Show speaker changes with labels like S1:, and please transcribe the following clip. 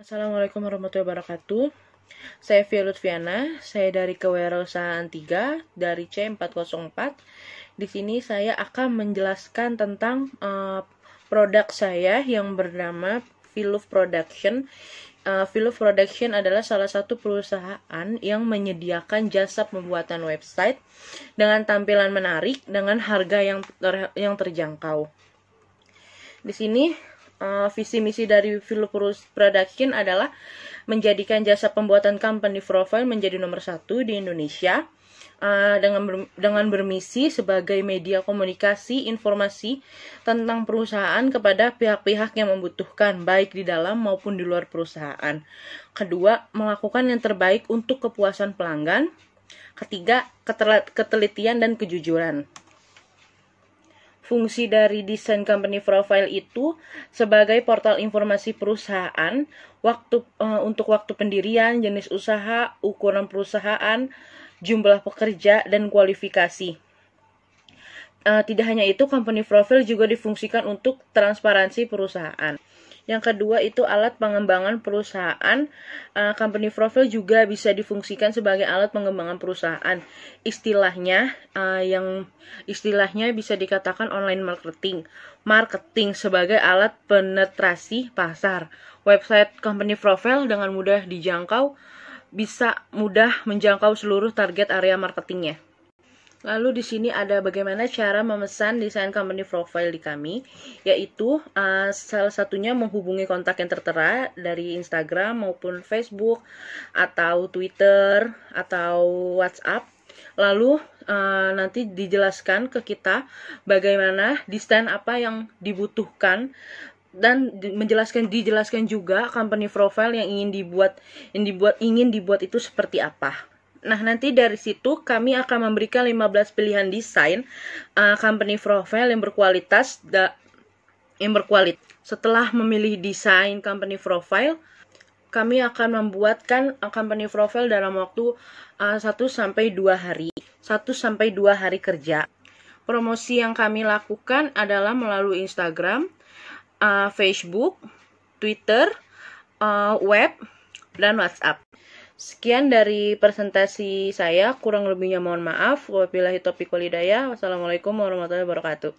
S1: Assalamualaikum warahmatullahi wabarakatuh. Saya Via Lutfiana, saya dari Kewirausahaan 3 dari C404. Di sini saya akan menjelaskan tentang uh, produk saya yang bernama Viluf Production. Uh, eh, Viluf Production adalah salah satu perusahaan yang menyediakan jasa pembuatan website dengan tampilan menarik dengan harga yang ter yang terjangkau. Di sini uh, visi misi dari Philpurus Production adalah menjadikan jasa pembuatan company profile menjadi nomor satu di Indonesia uh, dengan ber, dengan bermisi sebagai media komunikasi informasi tentang perusahaan kepada pihak-pihak yang membutuhkan baik di dalam maupun di luar perusahaan. Kedua, melakukan yang terbaik untuk kepuasan pelanggan. Ketiga, ketelitian dan kejujuran fungsi dari desain company profile itu sebagai portal informasi perusahaan waktu e, untuk waktu pendirian, jenis usaha, ukuran perusahaan, jumlah pekerja dan kualifikasi. E, tidak hanya itu, company profile juga difungsikan untuk transparansi perusahaan. Yang kedua itu alat pengembangan perusahaan. Uh, company profile juga bisa difungsikan sebagai alat pengembangan perusahaan. Istilahnya uh, yang istilahnya bisa dikatakan online marketing. Marketing sebagai alat penetrasi pasar. Website company profile dengan mudah dijangkau bisa mudah menjangkau seluruh target area marketingnya. Lalu di sini ada bagaimana cara memesan desain company profile di kami, yaitu uh, salah satunya menghubungi kontak yang tertera dari Instagram maupun Facebook atau Twitter atau WhatsApp. Lalu uh, nanti dijelaskan ke kita bagaimana desain apa yang dibutuhkan dan menjelaskan dijelaskan juga company profile yang ingin dibuat yang dibuat ingin dibuat itu seperti apa. Nah, nanti dari situ kami akan memberikan 15 pilihan desain uh, company profile yang berkualitas da, yang berkualitas. Setelah memilih desain company profile, kami akan membuatkan eh, company profile dalam waktu uh, eh, 1 sampai 2 hari, 1 sampai 2 hari kerja. Promosi yang kami lakukan adalah melalui Instagram, uh, Facebook, Twitter, uh, web, dan WhatsApp. Sekian dari presentasi saya, kurang lebihnya mohon maaf. Wabillahi topik walidaya. Wassalamualaikum warahmatullahi wabarakatuh.